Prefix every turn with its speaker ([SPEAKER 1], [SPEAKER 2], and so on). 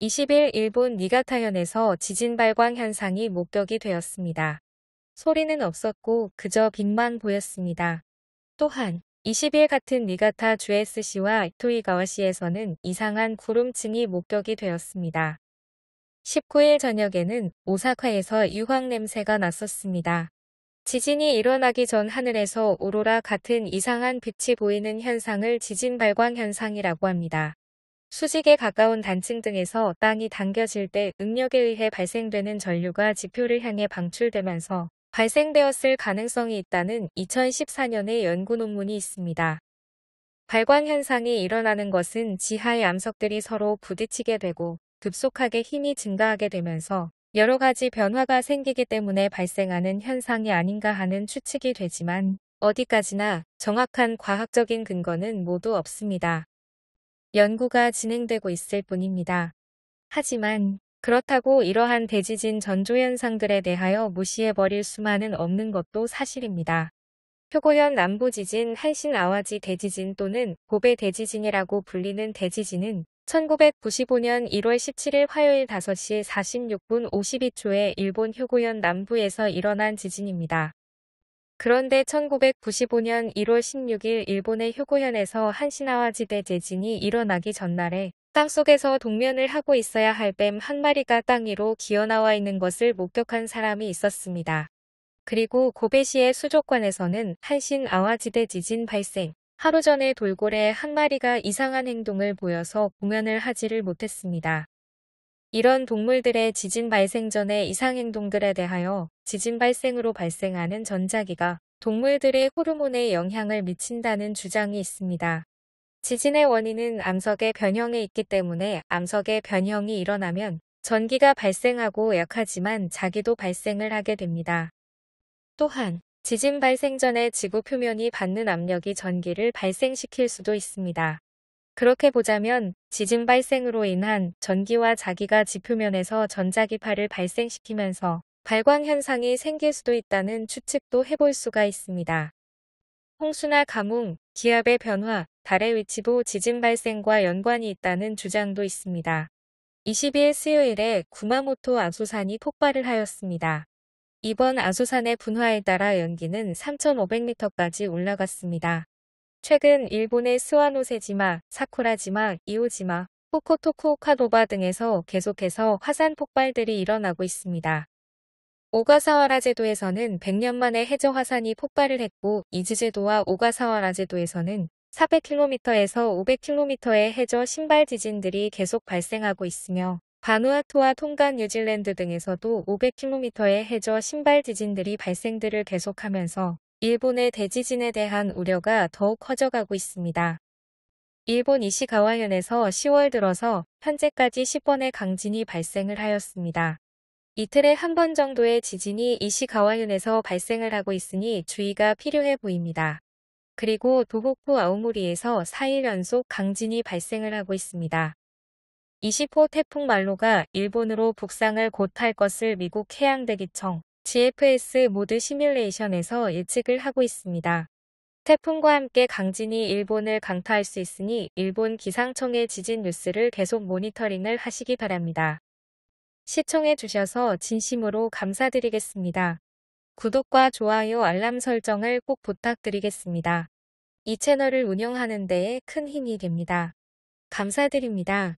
[SPEAKER 1] 20일 일본 니가타현에서 지진 발광 현상이 목격이 되었습니다. 소리는 없었고 그저 빛만 보였습니다. 또한 20일 같은 니가타 주에스시와 이토이가와시에서는 이상한 구름층이 목격이 되었습니다. 19일 저녁에는 오사카에서 유황 냄새가 났었습니다. 지진이 일어나기 전 하늘에서 오로라 같은 이상한 빛이 보이는 현상을 지진 발광 현상이라고 합니다. 수직에 가까운 단층 등에서 땅이 당겨질 때 응력에 의해 발생되는 전류가 지표를 향해 방출되면서 발생되었을 가능성이 있다는 2014년의 연구 논문이 있습니다. 발광 현상이 일어나는 것은 지하의 암석들이 서로 부딪히게 되고 급속하게 힘이 증가하게 되면서 여러 가지 변화가 생기기 때문에 발생하는 현상이 아닌가 하는 추측이 되지만 어디까지나 정확한 과학적인 근거는 모두 없습니다. 연구가 진행되고 있을 뿐입니다. 하지만 그렇다고 이러한 대지진 전조현상들에 대하여 무시해버릴 수만은 없는 것도 사실입니다. 표고현 남부지진, 한신아와지 대지진 또는 고베 대지진이라고 불리는 대지진은 1995년 1월 17일 화요일 5시 46분 52초에 일본 효고현 남부에서 일어난 지진입니다. 그런데 1995년 1월 16일 일본의 효고현에서 한신아와 지대 재진이 일어나기 전날에 땅속에서 동면을 하고 있어야 할 뱀 한 마리가 땅 위로 기어나와 있는 것을 목격한 사람이 있었습니다. 그리고 고베시의 수족관에서는 한신 아와지대 지진 발생, 하루 전에 돌고래 한 마리가 이상한 행동을 보여서 공연을 하지를 못했습니다. 이런 동물들의 지진 발생 전의 이상행동들에 대하여 지진 발생으로 발생하는 전자기가 동물들의 호르몬에 영향을 미친다는 주장이 있습니다. 지진의 원인은 암석의 변형에 있기 때문에 암석의 변형이 일어나면 전기가 발생하고 약하지만 자기도 발생을 하게 됩니다. 또한 지진 발생 전에 지구 표면이 받는 압력이 전기를 발생시킬 수도 있습니다. 그렇게 보자면 지진 발생으로 인한 전기와 자기가 지표면에서 전자기파를 발생시키면서 발광 현상이 생길 수도 있다는 추측도 해볼 수가 있습니다. 홍수나 가뭄, 기압의 변화, 달의 위치도 지진 발생과 연관이 있다는 주장도 있습니다. 22일 수요일에 구마모토 아소산이 폭발을 하였습니다. 이번 아소산의 분화에 따라 연기는 3,500m까지 올라갔습니다. 최근 일본의 스와노세지마, 사쿠라지마, 이오지마, 후코토쿠 카도바 등에서 계속해서 화산 폭발들이 일어나고 있습니다. 오가사와라 제도에서는 100년 만에 해저 화산이 폭발을 했고 이즈제도와 오가사와라 제도에서는 400km에서 500km의 해저 신발 지진들이 계속 발생하고 있으며 바누아투와 통간 뉴질랜드 등에서도 500km의 해저 신발 지진들이 발생들을 계속하면서 일본의 대지진에 대한 우려가 더욱 커져가고 있습니다. 일본 이시가와현에서 10월 들어서 현재까지 10번의 강진이 발생을 하였습니다. 이틀에 한 번 정도의 지진이 이시가와현에서 발생을 하고 있으니 주의가 필요해 보입니다. 그리고 도호쿠 아우무리에서 4일 연속 강진이 발생을 하고 있습니다. 20호 태풍 말로가 일본으로 북상을 곧 할 것을 미국 해양대기청 GFS 모드 시뮬레이션에서 예측을 하고 있습니다. 태풍과 함께 강진이 일본을 강타할 수 있으니 일본 기상청의 지진 뉴스를 계속 모니터링을 하시기 바랍니다. 시청해 주셔서 진심으로 감사드리겠습니다. 구독과 좋아요 알람 설정을 꼭 부탁드리겠습니다. 이 채널을 운영하는 데에 큰 힘이 됩니다. 감사드립니다.